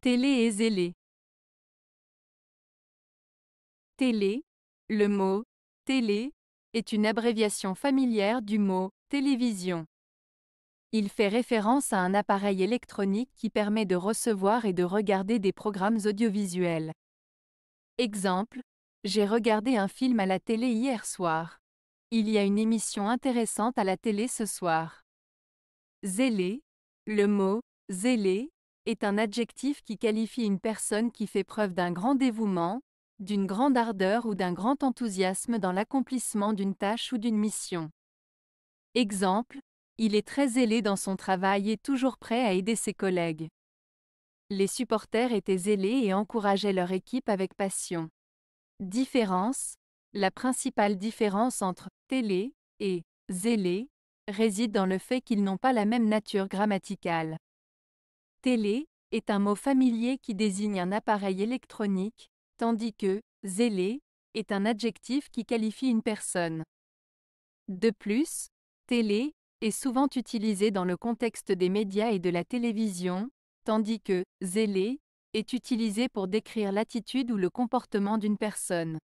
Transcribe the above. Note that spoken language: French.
Télé et zélé. Télé, le mot télé est une abréviation familière du mot télévision. Il fait référence à un appareil électronique qui permet de recevoir et de regarder des programmes audiovisuels. Exemple, j'ai regardé un film à la télé hier soir. Il y a une émission intéressante à la télé ce soir. Zélé, le mot zélé est un adjectif qui qualifie une personne qui fait preuve d'un grand dévouement, d'une grande ardeur ou d'un grand enthousiasme dans l'accomplissement d'une tâche ou d'une mission. Exemple, il est très zélé dans son travail et toujours prêt à aider ses collègues. Les supporters étaient zélés et encourageaient leur équipe avec passion. Différence La principale différence entre télé et zélé réside dans le fait qu'ils n'ont pas la même nature grammaticale télé, est un mot familier qui désigne un appareil électronique, tandis que zélé est un adjectif qui qualifie une personne. De plus, télé est souvent utilisé dans le contexte des médias et de la télévision, tandis que zélé est utilisé pour décrire l'attitude ou le comportement d'une personne.